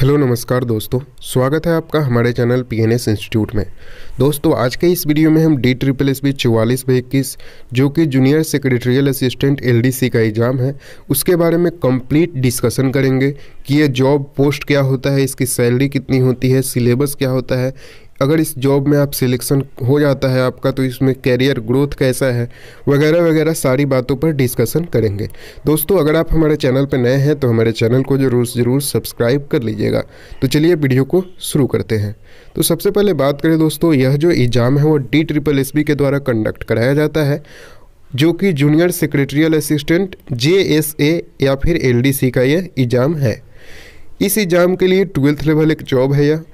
hello नमस्कार दोस्तों स्वागत है आपका हमारे चैनल पीएनएस इंस्टीट्यूट में दोस्तों आज के इस वीडियो में हम डी ट्रिपल एस बी चौवालीस बाई इक्कीस जो कि जूनियर सेक्रेटरियल असिस्टेंट एलडीसी का एग्ज़ाम है उसके बारे में कंप्लीट डिस्कशन करेंगे कि ये जॉब पोस्ट क्या होता है इसकी सैलरी कितनी होती है सिलेबस क्या होता है अगर इस जॉब में आप सिलेक्शन हो जाता है आपका तो इसमें कैरियर ग्रोथ कैसा है वगैरह वगैरह सारी बातों पर डिस्कशन करेंगे दोस्तों अगर आप हमारे चैनल पर नए हैं तो हमारे चैनल को ज़रूर ज़रूर सब्सक्राइब कर लीजिएगा तो चलिए वीडियो को शुरू करते हैं तो सबसे पहले बात करें दोस्तों यह जो एग्ज़ाम है वो डी ट्रिपल एस के द्वारा कंडक्ट कराया जाता है जो कि जूनियर सेक्रेटरियल असिस्टेंट जे या फिर एल का यह एग्ज़ाम है इस एग्ज़ाम के लिए ट्वेल्थ लेवल एक जॉब है यह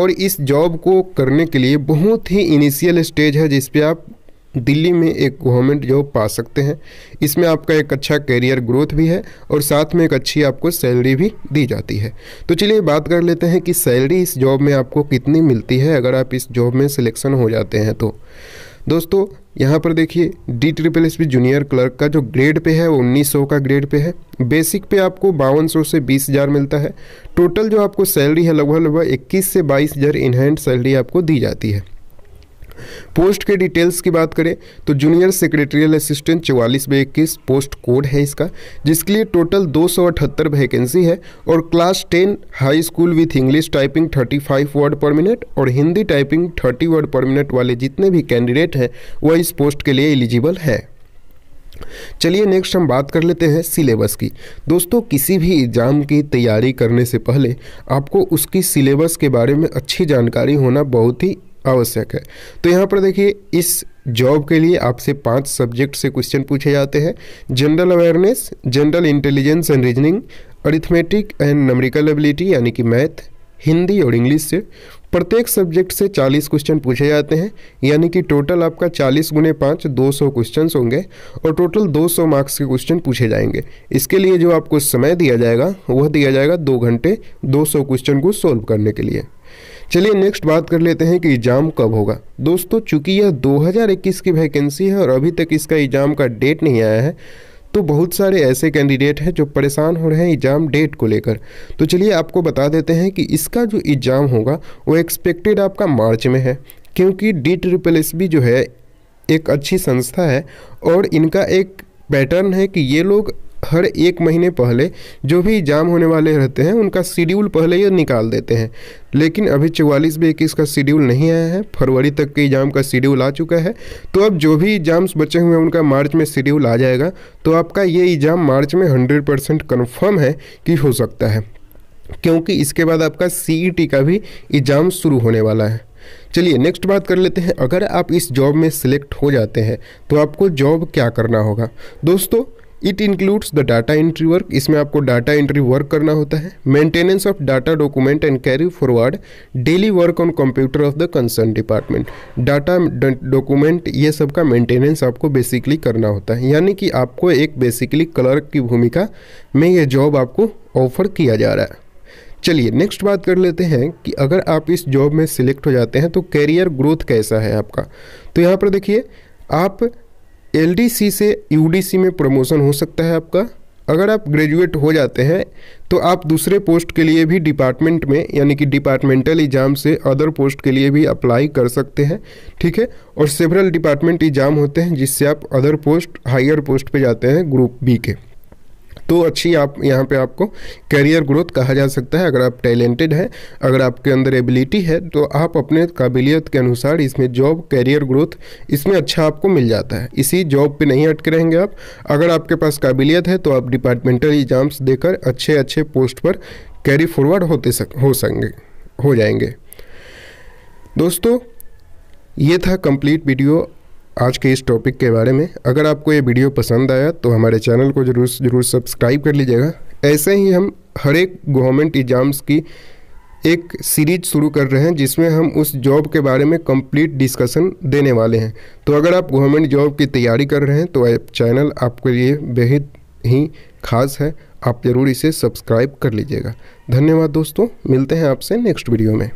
और इस जॉब को करने के लिए बहुत ही इनिशियल स्टेज है जिसपे आप दिल्ली में एक गवर्नमेंट जॉब पा सकते हैं इसमें आपका एक अच्छा करियर ग्रोथ भी है और साथ में एक अच्छी आपको सैलरी भी दी जाती है तो चलिए बात कर लेते हैं कि सैलरी इस जॉब में आपको कितनी मिलती है अगर आप इस जॉब में सिलेक्शन हो जाते हैं तो दोस्तों यहाँ पर देखिए D triple S junior clerk का जो ग्रेड पे है वो 1900 का ग्रेड पे है बेसिक पे आपको बावन से बीस हज़ार मिलता है टोटल जो आपको सैलरी है लगभग लगभग इक्कीस से बाईस हज़ार इनहैंड सैलरी आपको दी जाती है पोस्ट के डिटेल्स की बात करें तो जूनियर सेक्रेटरियल असिस्टेंट चौवालीस में इक्कीस पोस्ट कोड है इसका जिसके लिए टोटल दो वैकेंसी है और class ten high school with English typing 35 word per minute और Hindi typing 30 word per minute वाले जितने भी कैंडिडेट हैं वह इस पोस्ट के लिए एलिजिबल है चलिए नेक्स्ट हम बात कर लेते हैं सिलेबस की दोस्तों किसी भी एग्ज़ाम की तैयारी करने से पहले आपको उसकी सिलेबस के बारे में अच्छी जानकारी होना बहुत ही आवश्यक है तो यहाँ पर देखिए इस जॉब के लिए आपसे पांच सब्जेक्ट से क्वेश्चन पूछे जाते हैं general awareness general intelligence and reasoning arithmetic and numerical ability यानी कि मैथ हिंदी और इंग्लिश से प्रत्येक सब्जेक्ट से 40 क्वेश्चन पूछे जाते हैं यानी कि टोटल आपका 40 गुने पाँच दो सौ क्वेश्चन होंगे और टोटल 200 मार्क्स के क्वेश्चन पूछे जाएंगे इसके लिए जो आपको समय दिया जाएगा वह दिया जाएगा दो घंटे 200 क्वेश्चन को सॉल्व करने के लिए चलिए नेक्स्ट बात कर लेते हैं कि एग्ज़ाम कब होगा दोस्तों चूंकि यह 2021 की वैकेंसी है और अभी तक इसका एग्ज़ाम का डेट नहीं आया है तो बहुत सारे ऐसे कैंडिडेट हैं जो परेशान हो रहे हैं एग्ज़ाम डेट को लेकर तो चलिए आपको बता देते हैं कि इसका जो एग्ज़ाम होगा वो एक्सपेक्टेड आपका मार्च में है क्योंकि डी ट्रिपल एस बी जो है एक अच्छी संस्था है और इनका एक पैटर्न है कि ये लोग हर एक महीने पहले जो भी एग्ज़ाम होने वाले रहते हैं उनका शेड्यूल पहले ही निकाल देते हैं लेकिन अभी चौवालीस में इक्कीस का शेड्यूल नहीं आया है फरवरी तक के एग्ज़ाम का शेड्यूल आ चुका है तो अब जो भी एग्ज़ाम्स बचे हुए हैं उनका मार्च में शेड्यूल आ जाएगा तो आपका ये एग्ज़ाम मार्च में हंड्रेड परसेंट कन्फर्म है कि हो सकता है क्योंकि इसके बाद आपका सी e का भी एग्ज़ाम शुरू होने वाला है चलिए नेक्स्ट बात कर लेते हैं अगर आप इस जॉब में सिलेक्ट हो जाते हैं तो आपको जॉब क्या करना होगा दोस्तों it includes the data entry work इसमें आपको डाटा एंट्री वर्क करना होता है maintenance of data document and carry forward daily work on computer of the concern department data document ये सब का मेंटेनेंस आपको बेसिकली करना होता है यानी कि आपको एक बेसिकली क्लर्क की भूमिका में ये जॉब आपको ऑफर किया जा रहा है चलिए नेक्स्ट बात कर लेते हैं कि अगर आप इस जॉब में सिलेक्ट हो जाते हैं तो कैरियर ग्रोथ कैसा है आपका तो यहाँ पर देखिए आप एल से यू में प्रमोशन हो सकता है आपका अगर आप ग्रेजुएट हो जाते हैं तो आप दूसरे पोस्ट के लिए भी डिपार्टमेंट में यानी कि डिपार्टमेंटल एग्ज़ाम से अदर पोस्ट के लिए भी अप्लाई कर सकते हैं ठीक है और सेवरल डिपार्टमेंट एग्ज़ाम होते हैं जिससे आप अदर पोस्ट हायर पोस्ट पे जाते हैं ग्रुप बी के तो अच्छी आप यहाँ पे आपको करियर ग्रोथ कहा जा सकता है अगर आप टैलेंटेड हैं अगर आपके अंदर एबिलिटी है तो आप अपने काबिलियत के अनुसार इसमें जॉब करियर ग्रोथ इसमें अच्छा आपको मिल जाता है इसी जॉब पे नहीं अटके रहेंगे आप अगर आपके पास काबिलियत है तो आप डिपार्टमेंटल एग्ज़ाम्स देकर अच्छे अच्छे पोस्ट पर कैरी फॉरवर्ड होते सक हो सकेंगे हो जाएंगे दोस्तों ये था कंप्लीट वीडियो आज के इस टॉपिक के बारे में अगर आपको ये वीडियो पसंद आया तो हमारे चैनल को जरूर जरूर सब्सक्राइब कर लीजिएगा ऐसे ही हम हर एक गवर्नमेंट एग्ज़ाम्स की एक सीरीज शुरू कर रहे हैं जिसमें हम उस जॉब के बारे में कंप्लीट डिस्कशन देने वाले हैं तो अगर आप गवर्नमेंट जॉब की तैयारी कर रहे हैं तो चैनल आपके लिए बेहद ही खास है आप ज़रूर इसे सब्सक्राइब कर लीजिएगा धन्यवाद दोस्तों मिलते हैं आपसे नेक्स्ट वीडियो में